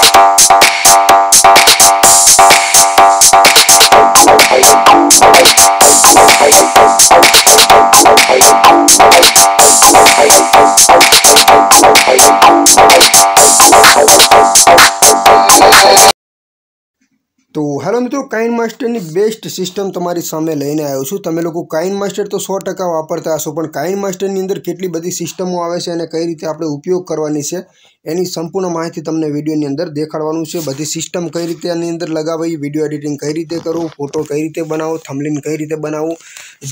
Música તો હેલો મિત્રો KineMaster ની બેસ્ટ સિસ્ટમ તમારી સામે લઈને આવ્યો છું તમે લોકો કાઈન માસ્ટર તો 100% વાપરતા હસો પણ કાઈન માસ્ટર ની અંદર કેટલી બધી સિસ્ટમો આવે છે અને કઈ રીતે આપણે ઉપયોગ કરવાની છે એની સંપૂર્ણ માહિતી તમને વિડિયો ની અંદર દેખાડવાનું છે બધી સિસ્ટમ કઈ રીતે આની અંદર લગાવવી વિડિયો એડિટિંગ કઈ રીતે કરવું ફોટો કઈ રીતે બનાવવો થમ્બલન કઈ રીતે બનાવવું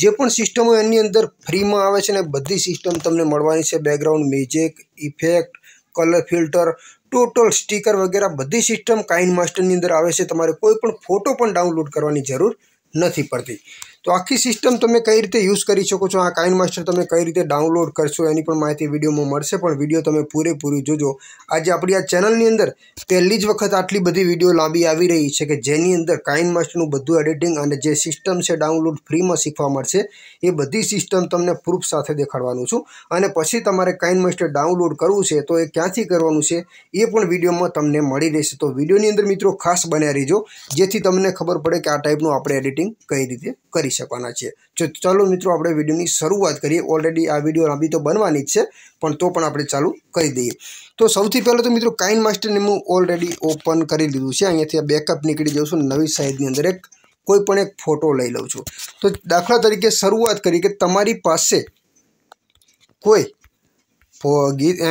જે પણ સિસ્ટમો આની અંદર ફ્રી માં આવે છે ને બધી સિસ્ટમ તમને મળવાની છે background magic effect colour filter total sticker વગેરે બધી સિસ્ટમ કાઈન માસ્ટર ની અંદર આવે છે તમારે કોઈ પણ ફોટો પણ ડાઉનલોડ કરવાની જરૂર નથી પડતી તો આખી સિસ્ટમ તમે કઈ રીતે યુઝ કરી શકો છો આ કાઇન માસ્ટર તમે કઈ રીતે ડાઉનલોડ કરશો એની પણ માહિતી વિડિયોમાં મળશે પણ વિડિયો તમે પૂરે પૂરે જોજો આજે આપણી આ ચેનલની અંદર પહેલી જ વખત આટલી બધી વિડિયો લાંબી આવી રહી છે કે જેની અંદર કાઇન માસ્ટર નું બધું એડિટિંગ અને જે સિસ્ટમ છે ડાઉનલોડ ફ્રીમાં શીખવા મળશે એ બધી સિસ્ટમ તમને પુરુષ સાથે દેખાડવાનું છું અને પછી તમારે કાઇન માસ્ટર ડાઉનલોડ કરવું છે તો એ ક્યાંથી કરવાનું છે એ પણ વિડિયોમાં તમને મળી રહેશે તો વિડિયોની અંદર મિત્રો ખાસ બની રહેજો જેથી તમને ખબર પડે કે આ ટાઈપનું આપણે એડિટિંગ કઈ રીતે કરી શકવાના છે તો ચાલુ મિત્રો આપણે વિડિયોની શરૂઆત કરીએ ઓલરેડી આ વિડિયો રાબી તો બનવાની જ છે પણ તો પણ આપણે ચાલુ કરી દઈએ તો સૌથી પહેલા તો મિત્રો કાઇન માસ્ટર ને હું ઓલરેડી ઓપન કરી લીધું છે અહીંયાથી આ બેકઅપ નીકળી જાવ છું ને નવી સાઈડની અંદર એક કોઈ પણ એક ફોટો લઈ લઉં છું તો દાખલા તરીકે શરૂઆત કરીએ કે તમારી પાસે કોઈ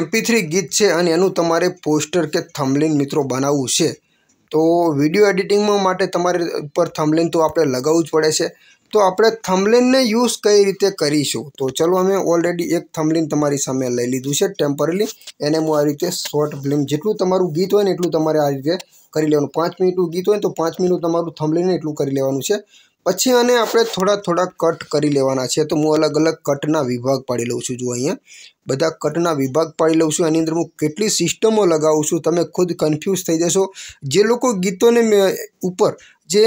MP3 ગીત છે અને એનું તમારે પોસ્ટર કે થમ્બલ મિત્રો બનાવવું છે તો વિડિયો એડિટિંગ માં માટે તમારે ઉપર થમ્બલ તો આપણે લગાવવું જ પડે છે તો આપણે થમ્બલીન ને યુઝ કઈ રીતે કરીશું તો ચાલ હું મે ઓલરેડી એક થમ્બલીન તમારી સામે લઈ લીધું છે ટેમ્પરરી એને હું આ રીતે શોર્ટ બ્લેમ જેટલું તમારું ગીત હોય ને એટલું તમારે આ રીતે કરી લેવાનું 5 મિનિટું ગીત હોય તો 5 મિનિટું તમારું થમ્બલીન એટલું કરી લેવાનું છે પછી અને આપણે થોડા થોડા કટ કરી લેવાના છે તો હું અલગ અલગ કટના વિભાગ પાડી લઉં છું જો અહીંયા બધા કટના વિભાગ પાડી લઉં છું આની અંદર હું કેટલી સિસ્ટમો લગાઉં છું તમે ખુદ કન્ફ્યુઝ થઈ જશો જે લોકો ગીતો ને ઉપર જે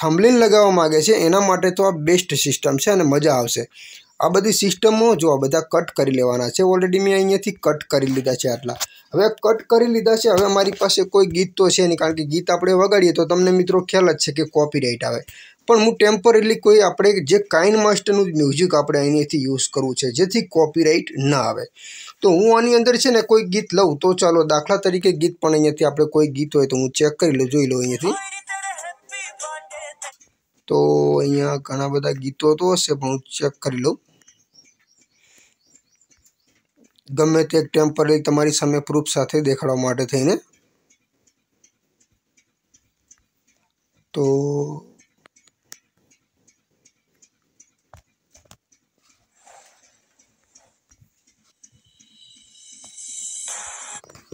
થંબલિન લગાવવા માગે છે એના માટે તો આ બેસ્ટ સિસ્ટમ છે અને મજા આવશે આ બધી સિસ્ટમો જો આ બધા કટ કરી લેવાના છે ઓલરેડી મેં અહીંયાથી કટ કરી લીધા છે આટલા હવે કટ કરી લીધા છે હવે મારી પાસે કોઈ ગીત તો છે નહીં કારણ કે ગીત આપણે વગાડીએ તો તમને મિત્રો ખ્યાલ જ છે કે કોપીરાઇટ આવે પણ હું ટેમ્પરરીલી કોઈ આપણે જે કાઇન માસ્ટરનું મ્યુઝિક આપણે અહીંયાથી યુઝ કરવું છે જેથી કોપીરાઇટ ના આવે તો હું આની અંદર છે ને કોઈ ગીત લઉં તો ચાલો દાખલા તરીકે ગીત પણ અહીંયાથી આપણે કોઈ ગીત હોય તો હું ચેક કરી લઉં જોઈ લઉં અહીંયાથી તો અહીંયા ઘણા બધા ગીતો તો હશે પણ હું ચેક કરી લઉં ગમે તે એક ટેમ્પરરી તમારી સામે પ્રૂફ સાથે દેખાડવા માટે થઈને તો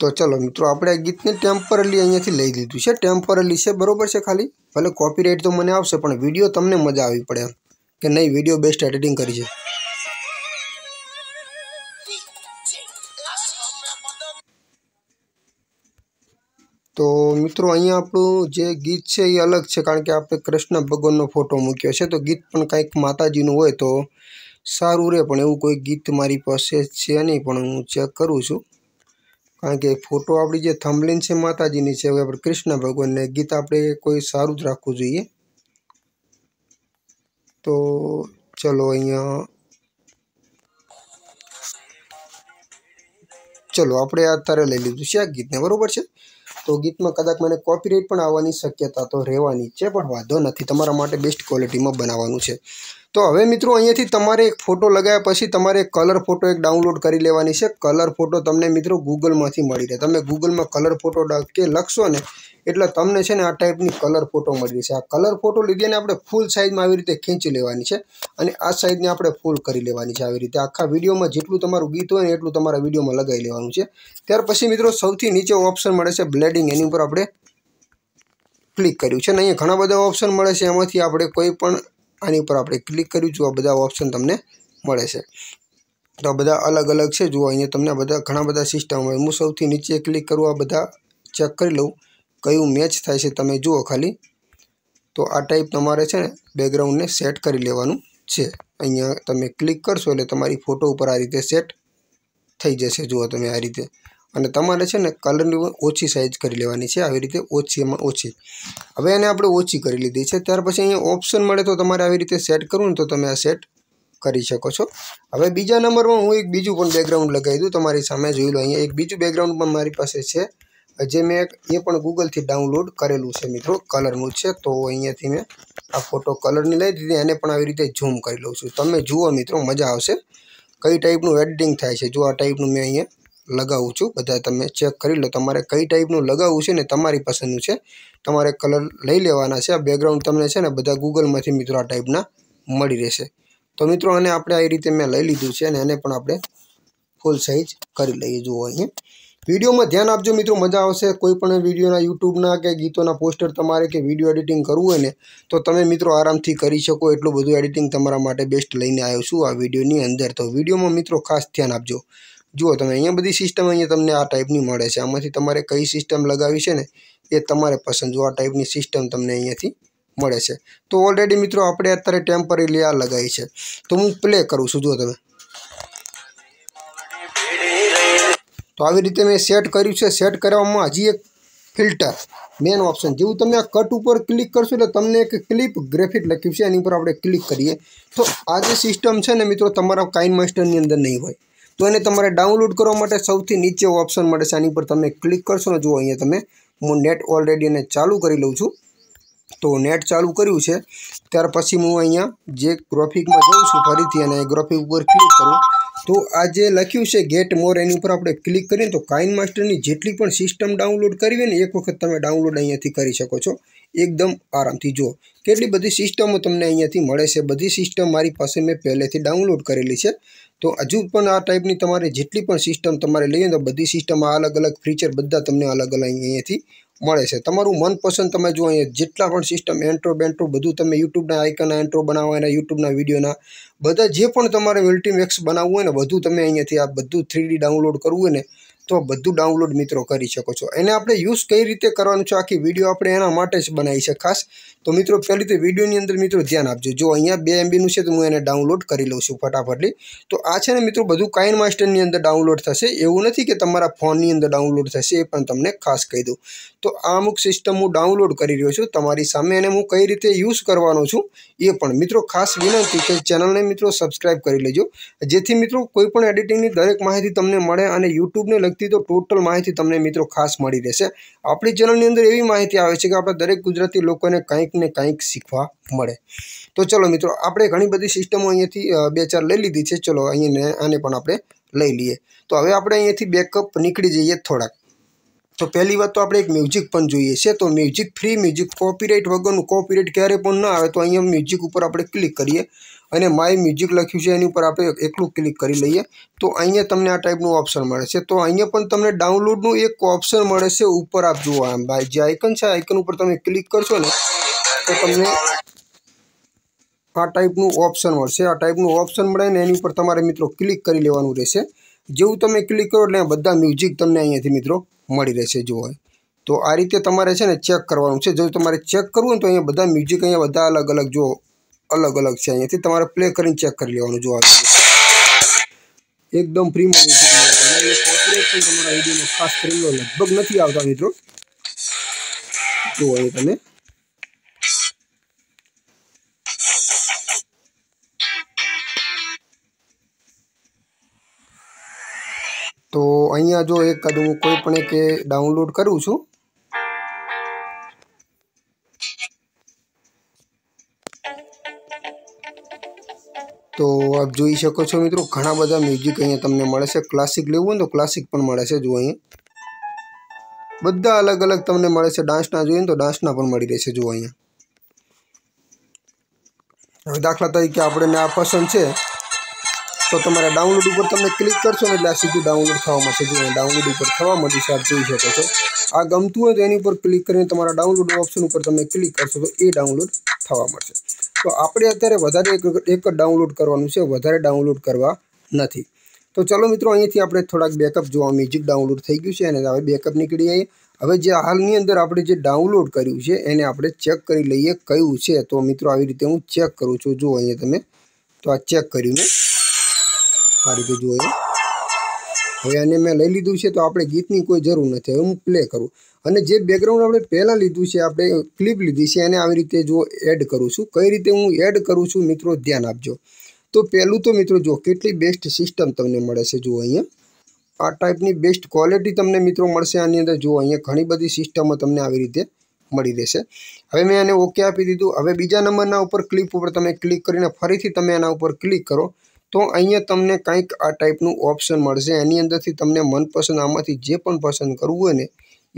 તો ચલો મિત્રો આપણે આ ગીતને ટેમ્પરલી અહીંયાથી લઈ લીધું છે ટેમ્પરલી છે બરાબર છે ખાલી ભલે કોપીરાઇટ તો મને આવશે પણ વિડીયો તમને મજા આવી પડે કે નહીં વિડીયો બેસ્ટ એડિટિંગ કરી છે તો મિત્રો અહીંયા આપણું જે ગીત છે એ અલગ છે કારણ કે આપણે કૃષ્ણ ભગવાનનો ફોટો મૂક્યો છે તો ગીત પણ કંઈક માતાજીનું હોય તો સારું રહે પણ એવું કોઈ ગીત મારી પાસે છે નહીં પણ હું ચેક કરું છું કારણ કે ફોટો આપણી જે થંબલિન છે માતાજીની છે હવે આપણે કૃષ્ણ ભગવાનને ગીત આપણે કોઈ સારું જ રાખવું જોઈએ તો ચલો અહીંયા ચલો આપણે અત્યારે લઈ લીધું છે આ ગીતને બરાબર છે તો ગીતમાં કદાચ મને કોપીરાઇટ પણ આવવાની શક્યતા તો રહેવાની છે પણ વાંધો નથી તમારા માટે બેસ્ટ ક્વોલિટીમાં બનાવવાનું છે તો હવે મિત્રો અહીંયાથી તમારે એક ફોટો લગાવ્યા પછી તમારે કલર ફોટો એક ડાઉનલોડ કરી લેવાની છે કલર ફોટો તમને મિત્રો ગૂગલમાંથી મળી રહે તમે ગૂગલમાં કલર ફોટો કે લખશો ને એટલે તમને છે ને આ ટાઈપની કલર ફોટો મળી રહેશે આ કલર ફોટો લીધીને આપણે ફૂલ સાઇઝમાં આવી રીતે ખેંચી લેવાની છે અને આ સાઇઝને આપણે ફૂલ કરી લેવાની છે આવી રીતે આખા વિડીયોમાં જેટલું તમારું ગીત હોય ને એટલું તમારા વિડીયોમાં લગાવી લેવાનું છે ત્યાર પછી મિત્રો સૌથી નીચે ઓપ્શન મળે છે બ્લેડિંગ એની ઉપર આપણે ક્લિક કર્યું છે અને અહીંયા ઘણા બધા ઓપ્શન મળે છે એમાંથી આપણે કોઈ પણ આની ઉપર આપણે ક્લિક કર્યું જુઓ બધા ઓપ્શન તમને મળે છે તો બધા અલગ અલગ છે જુઓ અહીંયા તમને બધા ઘણા બધા સિસ્ટમ હોય હું સૌથી નીચે ક્લિક કરું આ બધા ચેક કરી લઉં કયું મેચ થાય છે તમે જુઓ ખાલી તો આ ટાઈપ તમારે છે ને બેકગ્રાઉન્ડને સેટ કરી લેવાનું છે અહીંયા તમે ક્લિક કરશો એટલે તમારી ફોટો ઉપર આ રીતે સેટ થઈ જશે જુઓ તમે આ રીતે અને તમારે છે ને કલરની ઓછી સાઈઝ કરી લેવાની છે આવી રીતે ઓછીમાં ઓછી હવે એને આપણે ઓછી કરી લીધી છે ત્યાર પછી અહીંયા ઓપ્શન મળે તો તમારે આવી રીતે સેટ કરું તો તમે આ સેટ કરી શકો છો હવે બીજા નંબરમાં હું એક બીજો પણ બેકગ્રાઉન્ડ લગાવી દઉં તમારી સામે જોઈ લો અહીંયા એક બીજો બેકગ્રાઉન્ડ પણ મારી પાસે છે જે મે એક એ પણ Google થી ડાઉનલોડ કરેલું છે મિત્રો કલર નું છે તો અહીંયાથી મે આ ફોટો કલરની લઈ દીધી અને એને પણ આવી રીતે ઝૂમ કરી લઉં છું તમે જુઓ મિત્રો મજા આવશે કઈ ટાઈપનું એડિટિંગ થાય છે જુઓ આ ટાઈપનું મે અહીંયા લગાવું છું બધા તમે ચેક કરી લો તમારે કઈ ટાઈપનું લગાવવું છે ને તમારી પસંદનું છે તમારે કલર લઈ લેવાના છે આ બેકગ્રાઉન્ડ તમને છે ને બધા ગૂગલમાંથી મિત્રો આ ટાઈપના મળી રહેશે તો મિત્રો આને આપણે આ રીતે મેં લઈ લીધું છે અને એને પણ આપણે ફૂલ સાઇઝ કરી લઈએ જુઓ અહીંયા વિડીયોમાં ધ્યાન આપજો મિત્રો મજા આવશે કોઈ પણ વિડીયોના યુટ્યુબના કે ગીતોના પોસ્ટર તમારે કે વિડીયો એડિટિંગ કરવું હોય ને તો તમે મિત્રો આરામથી કરી શકો એટલું બધું એડિટિંગ તમારા માટે બેસ્ટ લઈને આવ્યો છું આ વિડીયોની અંદર તો વિડીયોમાં મિત્રો ખાસ ધ્યાન આપજો જો તમને અહીંયા બધી સિસ્ટમ અહીંયા તમને આ ટાઈપની મળે છે આમાંથી તમારે કઈ સિસ્ટમ લગાવી છે ને એ તમારે પસંદ જો આ ટાઈપની સિસ્ટમ તમને અહીંયાથી મળે છે તો ઓલરેડી મિત્રો આપણે અત્યારે ટેમ્પરરી લ્યા લગાઈ છે તો હું પ્લે કરું છું જો તમને તો આવી રીતે મે સેટ કર્યું છે સેટ કરવામાં હજી એક ફિલ્ટર મેન ઓપ્શન જેવું તમે આ કટ ઉપર ક્લિક કરશો એટલે તમને એક ક્લિપ ગ્રાફિક લખ્યું છે એની ઉપર આપણે ક્લિક કરીએ તો આ જે સિસ્ટમ છે ને મિત્રો તમારા કાઈન માસ્ટર ની અંદર નહીં હોય તો એને તમારે ડાઉનલોડ કરવા માટે સૌથી નીચે ઓપ્શન મળે છે આની પર તમે ક્લિક કરશો ને જુઓ અહીંયા તમે હું નેટ ઓલરેડી એને ચાલુ કરી લઉં છું તો નેટ ચાલુ કર્યું છે ત્યાર પછી હું અહીંયા જે ગ્રોફિકમાં જઉં છું ફરીથી અને ગ્રોફિક ઉપર ક્લિક કરું તો આ જે લખ્યું છે ગેટ મોર એની ઉપર આપણે ક્લિક કરીએ તો કાઇન માસ્ટરની જેટલી પણ સિસ્ટમ ડાઉનલોડ કરવી હોય ને એક વખત તમે ડાઉનલોડ અહીંયાથી કરી શકો છો એકદમ આરામથી જુઓ કેટલી બધી સિસ્ટમો તમને અહીંયાથી મળે છે બધી સિસ્ટમ મારી પાસે મેં પહેલેથી ડાઉનલોડ કરેલી છે તો અજુ પણ આ ટાઈપની તમારે જેટલી પણ સિસ્ટમ તમારે લેજો તો બધી સિસ્ટમ આ અલગ અલગ ફીચર બધા તમને અલગ અલગ અહીંયાથી મળે છે તમારું મનપસંદ તમે જો અહીંયા જેટલા પણ સિસ્ટમ એન્ટ્રો બેન્ટ્રો બધું તમે YouTube ના આઈકન એન્ટ્રો બનાવવાના YouTube ના વિડિયોના બધા જે પણ તમારે અલ્ટીમેક્સ બનાવવું હોય ને બધું તમે અહીંયાથી આ બધું 3D ડાઉનલોડ કરવું ને તો બધું ડાઉનલોડ મિત્રો કરી શકો છો એને આપણે યુઝ કઈ રીતે કરવાનું છે આખી વિડીયો આપણે એના માટે જ બનાવી છે ખાસ તો મિત્રો પહેલી રીતે વિડીયોની અંદર મિત્રો ધ્યાન આપજો જો અહીંયા બે એમબીનું છે તો હું એને ડાઉનલોડ કરી લઉં છું ફટાફટલી તો આ છે ને મિત્રો બધું કાઇન માસ્ટરની અંદર ડાઉનલોડ થશે એવું નથી કે તમારા ફોનની અંદર ડાઉનલોડ થશે એ પણ તમને ખાસ કહી દઉં તો આ અમુક સિસ્ટમ હું ડાઉનલોડ કરી રહ્યો છું તમારી સામે એને હું કઈ રીતે યુઝ કરવાનો છું એ પણ મિત્રો ખાસ વિનંતી કે ચેનલને મિત્રો સબસ્ક્રાઇબ કરી લેજો જેથી મિત્રો કોઈપણ એડિટિંગની દરેક માહિતી તમને મળે અને યુટ્યુબને લગતી તો ટોટલ માહિતી તમને મિત્રો ખાસ મળી રહેશે આપણી ચેનલની અંદર એવી માહિતી આવે છે કે આપણે દરેક ગુજરાતી લોકોને કંઈક ને કંઈક શીખવા મળે તો ચલો મિત્રો આપણે ઘણી બધી સિસ્ટમો અહીંયાથી બે ચાર લઈ લીધી છે ચલો અહીંયા આને પણ આપણે લઈ લઈએ તો હવે આપણે અહીંયાથી બેકઅપ નીકળી જઈએ થોડાક તો પહેલી વાત તો આપણે એક મ્યુઝિક પણ જોઈએ છે તો મ્યુઝિક ફ્રી મ્યુઝિક કોપીરાઈટ વગરનું કોપીરાઈટ કેરે પણ ન આવે તો અહીંયા મ્યુઝિક ઉપર આપણે ક્લિક કરીએ અને માય મ્યુઝિક લખ્યું છે એની ઉપર આપણે એકલું ક્લિક કરી લઈએ તો અહીંયા તમને આ ટાઈપનું ઓપ્શન મળશે તો અહીંયા પણ તમને ડાઉનલોડ નું એક ઓપ્શન મળશે ઉપર આપ જુઓ આ બાઈ જ આઈકન છે આઈકન ઉપર તમે ક્લિક કરશો ને તો તમને આ ટાઈપનું ઓપ્શન મળશે આ ટાઈપનું ઓપ્શન મળે ને એની ઉપર તમારે મિત્રો ક્લિક કરી લેવાનું રહેશે જો તમે ક્લિક કરો ને બધા મ્યુઝિક તમને અહીંયાથી મિત્રો મળી રહેશે જો તો આ રીતે તમારે છે ને ચેક કરવાનું છે જો તમારે ચેક કરવું હોય તો અહીંયા બધા મ્યુઝિક અહીંયા બધા અલગ અલગ જો અલગ અલગ છે અહીંયાથી તમારે પ્લે કરીને ચેક કરી લેવાનું જો આ એકદમ ફ્રી મ્યુઝિક છે મેં એ કોપી કરે તો તમારા આઈડીમાં ખાસ ફ્રીનો લિન્ક બગ નથી આવતો મિત્રો તો આઈ તમને તો અહીંયા જો એક એકાદ હું કોઈ પણ એક ડાઉનલોડ કરું છું તો આપ જોઈ શકો છો મિત્રો ઘણા બધા મ્યુઝિક અહીંયા તમને મળે છે ક્લાસિક લેવું હોય તો ક્લાસિક પણ મળે છે જુઓ અહીંયા બધા અલગ અલગ તમને મળે છે ડાન્સના જોઈએ તો ડાન્સના પણ મળી રહેશે જો અહીંયા હવે દાખલા તરીકે આપણને આ પસંદ છે તો તમારા ડાઉનલોડ ઉપર તમે ક્લિક કરશો ને એટલે આ સીધું ડાઉનલોડ થવાનું છે ડાઉનલોડ ઉપર થવાનું છે સાબ થઈ જશે તો આ ગમતું હોય તો એની ઉપર ક્લિક કરીને તમારું ડાઉનલોડ ઓપ્શન ઉપર તમે ક્લિક કરશો તો એ ડાઉનલોડ થવાનું છે તો આપણે અત્યારે વધારે એક ડાઉનલોડ કરવાનું છે વધારે ડાઉનલોડ કરવા નથી તો ચલો મિત્રો અહીંથી આપણે થોડક બેકઅપ જોવું મ્યુઝિક ડાઉનલોડ થઈ ગયું છે એટલે હવે બેકઅપ નીકળી આયે હવે જે હાલની અંદર આપણે જે ડાઉનલોડ કર્યું છે એને આપણે ચેક કરી લઈએ કયું છે તો મિત્રો આવી રીતે હું ચેક કરું છું જુઓ અહીંયા તમને તો આ ચેક કર્યું ને આ રીતે જુઓ હવે આને મેં લઈ લીધું છે તો આપણે ગીતની કોઈ જરૂર નથી હવે હું પ્લે કરું અને જે બેકગ્રાઉન્ડ આપણે પહેલાં લીધું છે આપણે ક્લિપ લીધી છે એને આવી રીતે જો એડ કરું છું કઈ રીતે હું એડ કરું છું મિત્રો ધ્યાન આપજો તો પહેલું તો મિત્રો જો કેટલી બેસ્ટ સિસ્ટમ તમને મળે છે જુઓ અહીંયા આ ટાઈપની બેસ્ટ ક્વોલિટી તમને મિત્રો મળશે આની અંદર જુઓ અહીંયા ઘણી બધી સિસ્ટમો તમને આવી રીતે મળી રહેશે હવે મેં એને ઓકે આપી દીધું હવે બીજા નંબરના ઉપર ક્લિપ ઉપર તમે ક્લિક કરીને ફરીથી તમે એના ઉપર ક્લિક કરો તો અહીંયા તમને કંઈક આ ટાઈપનું ઓપ્શન મળશે એની અંદરથી તમને મનપસંદ આમાંથી જે પણ પસંદ કરવું હોય ને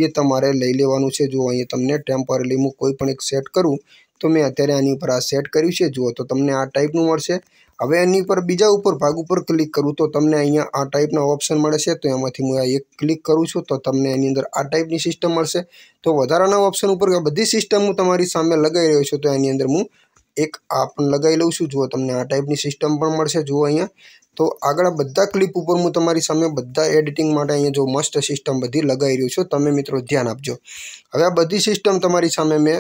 એ તમારે લઈ લેવાનું છે જો અહીંયા તમને ટેમ્પરરીલી હું કોઈ પણ એક સેટ કરું તો મેં અત્યારે આની ઉપર આ સેટ કર્યું છે જુઓ તો તમને આ ટાઈપનું મળશે હવે એની ઉપર બીજા ઉપર ભાગ ઉપર ક્લિક કરું તો તમને અહીંયા આ ટાઈપના ઓપ્શન મળે છે તો એમાંથી હું આ એક ક્લિક કરું છું તો તમને એની અંદર આ ટાઈપની સિસ્ટમ મળશે તો વધારાના ઓપ્શન ઉપર બધી સિસ્ટમ હું તમારી સામે લગાવી રહ્યો છું તો એની અંદર હું એક આપ લગાઈ લઉં છું જો તમને આ ટાઈપની સિસ્ટમ પણ મળશે જો અહીંયા તો આગળ બધા ક્લિપ ઉપર હું તમારી સામે બધા એડિટિંગ માટે અહીંયા જો મસ્ટ સિસ્ટમ બધી લગાઈ રહ્યો છું તમે મિત્રો ધ્યાન આપજો હવે બધી સિસ્ટમ તમારી સામે મે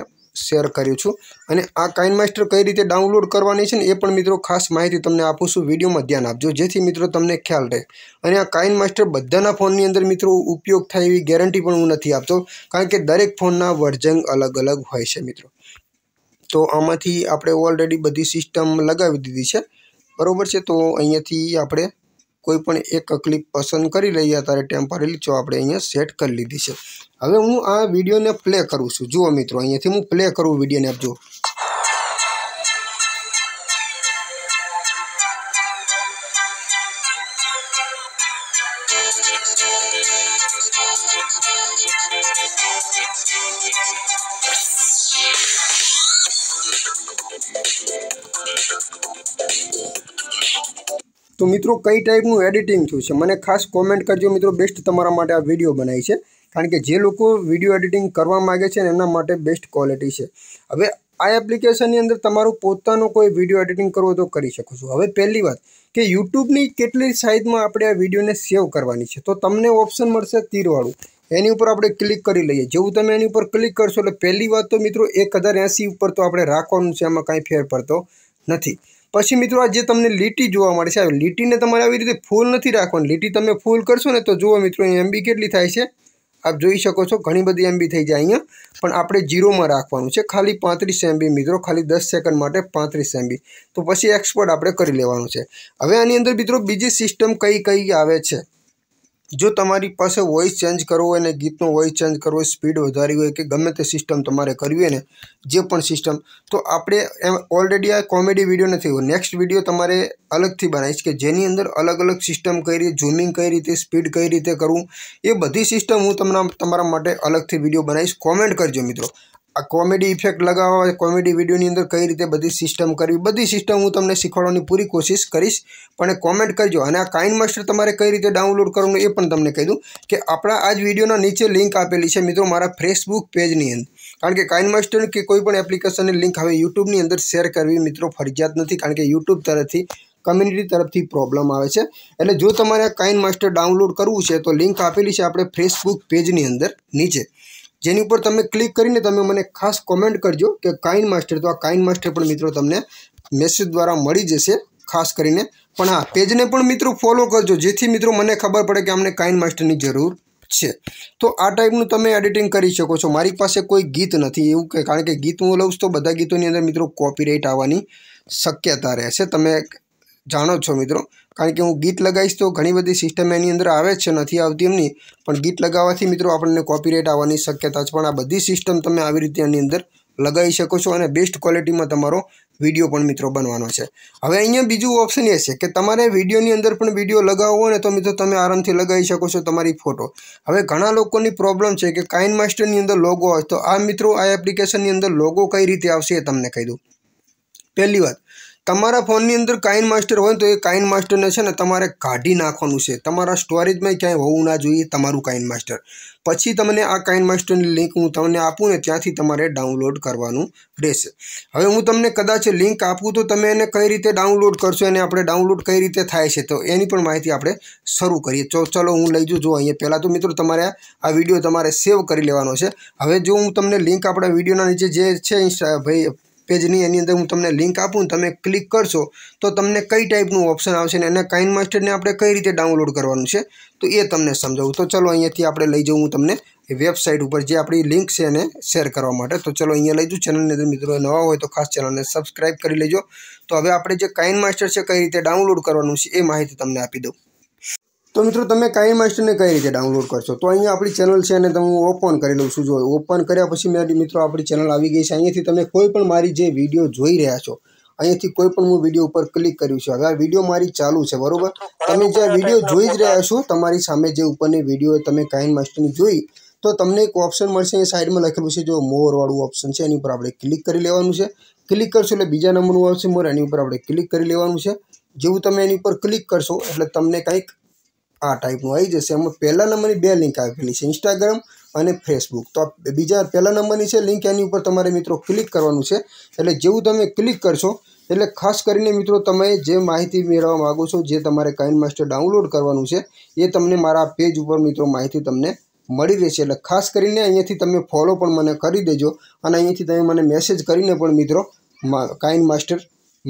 શેર કરી છું અને આ કાઇનમાસ્ટર કઈ રીતે ડાઉનલોડ કરવાની છે ને એ પણ મિત્રો ખાસ માહિતી તમને આપું છું વિડિયોમાં ધ્યાન આપજો જેથી મિત્રો તમને ખ્યાલ રહે અને આ કાઇનમાસ્ટર બધાના ફોન ની અંદર મિત્રો ઉપયોગ થાય એની ગેરંટી પણ હું નથી આપતો કારણ કે દરેક ફોન ના વર્ઝન અલગ અલગ હોય છે મિત્રો તો આમાંથી આપણે ઓલરેડી બધી સિસ્ટમ લગાવી દીધી છે બરોબર છે તો અહીંયાથી આપણે કોઈ પણ એક એક કલિપ પસંદ કરી લઈએ ત્યારે ટેમ્પરરી જો આપણે અહીંયા સેટ કરી દીધી છે હવે હું આ વિડિયોને પ્લે કરું છું જુઓ મિત્રો અહીંયાથી હું પ્લે કરું વિડિયોને આપ જો મિત્રો કઈ ટાઈપનું એડિટિંગ થયું છે મને ખાસ કોમેન્ટ કરજો મિત્રો બેસ્ટ તમારા માટે આ વિડીયો બનાવી છે કારણ કે જે લોકો વિડીયો એડિટિંગ કરવા માગે છે એમના માટે બેસ્ટ ક્વોલિટી છે હવે આ એપ્લિકેશનની અંદર તમારું પોતાનો કોઈ વિડીયો એડિટિંગ કરવો તો કરી શકો છો હવે પહેલી વાત કે યુટ્યુબની કેટલી સાઇઝમાં આપણે આ વિડીયોને સેવ કરવાની છે તો તમને ઓપ્શન મળશે તીરવાળું એની ઉપર આપણે ક્લિક કરી લઈએ જેવું તમે એની ઉપર ક્લિક કરશો એટલે પહેલી વાત તો મિત્રો એક હજાર એંસી ઉપર તો આપણે રાખવાનું છે એમાં કાંઈ ફેર પડતો નથી પછી મિત્રો આ જે તમને લીટી જોવા મળે છે લીટીને તમારે આવી રીતે ફૂલ નથી રાખવાની લીટી તમે ફૂલ કરશો ને તો જુઓ મિત્રો એમબી કેટલી થાય છે આપ જોઈ શકો છો ઘણી બધી એમબી થઈ જાય અહીંયા પણ આપણે જીરોમાં રાખવાનું છે ખાલી પાંત્રીસ એમબી મિત્રો ખાલી દસ સેકન્ડ માટે પાંત્રીસ એમબી તો પછી એક્સપોર્ટ આપણે કરી લેવાનું છે હવે આની અંદર મિત્રો બીજી સિસ્ટમ કઈ કઈ આવે છે જો તમારી પાસે વોઇસ ચેન્જ કરવો હોય અને ગીતનો વોઇસ ચેન્જ કરવો હોય સ્પીડ વધારી હોય કે ગમે તે સિસ્ટમ તમારે કરવી હોય ને જે પણ સિસ્ટમ તો આપણે એમ ઓલરેડી આ કોમેડી વિડીયો નથી હોય નેક્સ્ટ વિડીયો તમારે અલગથી બનાવીશ કે જેની અંદર અલગ અલગ સિસ્ટમ કઈ રીતે ઝૂમિંગ કઈ રીતે સ્પીડ કઈ રીતે કરવું એ બધી સિસ્ટમ હું તમને તમારા માટે અલગથી વિડીયો બનાવીશ કોમેન્ટ કરજો મિત્રો કોમેડી ઇફેક્ટ લગાવો કોમેડી વિડિયો ની અંદર કઈ રીતે બધી સિસ્ટમ કરી બધી સિસ્ટમ હું તમને શીખવવાની પૂરી કોશિશ કરીશ પણ કમેન્ટ કરજો અને કાઇન માસ્ટર તમારે કઈ રીતે ડાઉનલોડ કરવું એ પણ તમને કહી દઉં કે આપડા આજ વિડિયો ના નીચે લિંક આપેલી છે મિત્રો મારા ફેસબુક પેજ ની અંદર કારણ કે કાઇન માસ્ટર ની કોઈ પણ એપ્લિકેશન ની લિંક હવે YouTube ની અંદર શેર કરવી મિત્રો ફરજિયાત નથી કારણ કે YouTube તરફથી કમ્યુનિટી તરફથી પ્રોબ્લેમ આવે છે એટલે જો તમારે કાઇન માસ્ટર ડાઉનલોડ કરવું છે તો લિંક આપેલી છે આપણે ફેસબુક પેજ ની અંદર નીચે જેની ઉપર તમે ક્લિક કરીને તમે મને ખાસ કમેન્ટ કરજો કે કાઈન માસ્ટર તો આ કાઈન માસ્ટર પણ મિત્રો તમને મેસેજ દ્વારા મળી જશે ખાસ કરીને પણ હા પેજ ને પણ મિત્રો ફોલો કરજો જેથી મિત્રો મને ખબર પડે કે અમને કાઈન માસ્ટર ની જરૂર છે તો આ ટાઈપ નું તમે એડિટિંગ કરી શકો છો મારી પાસે કોઈ ગીત નથી એવું કે કારણ કે ગીત હું લઉં છું તો બધા ગીતો ની અંદર મિત્રો કોપીરાઈટ આવવાની શક્યતા રહે છે તમે જાણો છો મિત્રો કારણ કે હું ગીત લગાવીશ તો ઘણી બધી સિસ્ટમ એની અંદર આવે જ છે નથી આવતી એમની પણ ગીત લગાવવાથી મિત્રો આપણને કોપીરાઇટ આવવાની શક્યતા છે પણ આ બધી સિસ્ટમ તમે આવી રીતે એની અંદર લગાવી શકો છો અને બેસ્ટ ક્વોલિટીમાં તમારો વિડીયો પણ મિત્રો બનવાનો છે હવે અહીંયા બીજું ઓપ્શન એ છે કે તમારે વિડીયોની અંદર પણ વિડીયો લગાવવો હોય ને તો મિત્રો તમે આરામથી લગાવી શકો છો તમારી ફોટો હવે ઘણા લોકોની પ્રોબ્લેમ છે કે કાઇન માસ્ટરની અંદર લોગો હોય તો આ મિત્રો આ એપ્લિકેશનની અંદર લોગો કઈ રીતે આવશે એ તમને કહી દઉં પહેલી વાત તમારા ફોન ની અંદર કાઈન માસ્ટર હોય તો એ કાઈન માસ્ટર ને છે ને તમારે ગાડી નાખવાનું છે તમારા સ્ટોરેજ માં ક્યાં વહુ ના જોઈએ તમારું કાઈન માસ્ટર પછી તમને આ કાઈન માસ્ટર ની લિંક હું તમને આપું ને ત્યાંથી તમારે ડાઉનલોડ કરવાનું છે હવે હું તમને કદાચ લિંક આપું તો તમે એને કઈ રીતે ડાઉનલોડ કરશો એને આપણે ડાઉનલોડ કઈ રીતે થાય છે તો એની પણ માહિતી આપણે શરૂ કરીએ તો ચલો હું લઈ જો જો અહીયા પહેલા તો મિત્રો તમારે આ વિડિયો તમારે સેવ કરી લેવાનો છે હવે જો હું તમને લિંક આપણા વિડિયો ના નીચે જે છે ભાઈ પેજ ની અંદર હું તમને લિંક આપું તમને ક્લિક કરશો તો તમને કઈ ટાઈપ નું ઓપ્શન આવશે અને કાઈન માસ્ટર ને આપણે કઈ રીતે ડાઉનલોડ કરવાનું છે તો એ તમને સમજાવું તો ચલો અહીંયા થી આપણે લઈ જવું હું તમને વેબસાઈટ ઉપર જે આપણી લિંક છે ને શેર કરવા માટે તો ચલો અહીંયા લઈ જઉં છું ચેનલ ને મિત્રો નવો હોય તો ખાસ ચેનલ ને સબ્સ્ક્રાઇબ કરી લેજો તો હવે આપણે જે કાઈન માસ્ટર છે કઈ રીતે ડાઉનલોડ કરવાનું છે એ માહિતી તમને આપી દીધી તો મિત્રો તમે કાઈન માસ્ટરને કઈ રીતે ડાઉનલોડ કરશો તો અહીંયા આપણી ચેનલ છે અને તમે ઓપન કરી લેવું શું જો ઓપન કર્યા પછી મેં મિત્રો આપણી ચેનલ આવી ગઈ છે અહીંથી તમે કોઈ પણ મારી જે વિડિયો જોઈ રહ્યા છો અહીંથી કોઈ પણ હું વિડિયો ઉપર ક્લિક કર્યું છે આ વિડિયો મારી ચાલુ છે બરોબર તમે જે વિડિયો જોઈ જ રહ્યા છો તમારી સામે જે ઉપરની વિડિયો તમે કાઈન માસ્ટરની જોઈ તો તમને એક ઓપ્શન મળશે એ સાઈડમાં લખેલું છે જો મોર વાળું ઓપ્શન છે એની ઉપર આપણે ક્લિક કરી લેવાનું છે ક્લિક કરશો ને બીજા નંબરનું આવશે મોર એની ઉપર આપણે ક્લિક કરી લેવાનું છે જેવું તમે એની ઉપર ક્લિક કરશો એટલે તમને કાઈક આ ટાઇપ હોય છે જેમ કે પહેલા નંબરની બે લિંક આપેલી છે Instagram અને Facebook તો બીજા પહેલા નંબરની છે લિંક અહીં ઉપર તમારે મિત્રો ક્લિક કરવાનું છે એટલે જેવું તમે ક્લિક કરશો એટલે ખાસ કરીને મિત્રો તમે જે માહિતી મેળવા માંગો છો જે તમારે કાઇન માસ્ટર ડાઉનલોડ કરવાનું છે એ તમને મારા પેજ ઉપર મિત્રો માહિતી તમને મળી રહેશે એટલે ખાસ કરીને અહીંથી તમે ફોલો પણ મને કરી દેજો અને અહીંથી તમે મને મેસેજ કરીને પણ મિત્રો કાઇન માસ્ટર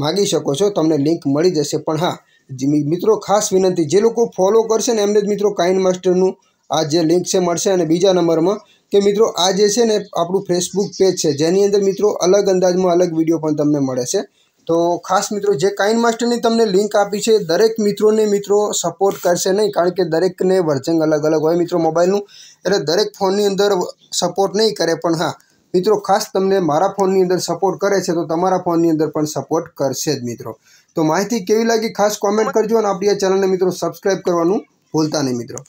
માંગી શકો છો તમને લિંક મળી જશે પણ હા જી મિત્રો ખાસ વિનંતી જે લોકો ફોલો કરસે ને એમને મિત્રો કાઈન માસ્ટર નું આ જે લિંક છે મળશે અને બીજા નંબરમાં કે મિત્રો આ જે છે ને આપણું ફેસબુક પેજ છે જેની અંદર મિત્રો અલગ અંદાજમાં અલગ વિડિયો પણ તમને મળે છે તો ખાસ મિત્રો જે કાઈન માસ્ટર ની તમને લિંક આપી છે દરેક મિત્રોને મિત્રો સપોર્ટ કરસે નહીં કારણ કે દરેક ને વર્ઝન અલગ અલગ હોય મિત્રો મોબાઈલ નું એટલે દરેક ફોન ની અંદર સપોર્ટ નઈ કરે પણ હા મિત્રો ખાસ તમને મારા ફોન ની અંદર સપોર્ટ કરે છે તો તમારા ફોન ની અંદર પણ સપોર્ટ કરશે જ મિત્રો તો માહિતી કેવી લાગી ખાસ કોમેન્ટ કરજો અને આપણી આ ચેનલને મિત્રો સબસ્ક્રાઈબ કરવાનું ભૂલતા નહીં મિત્રો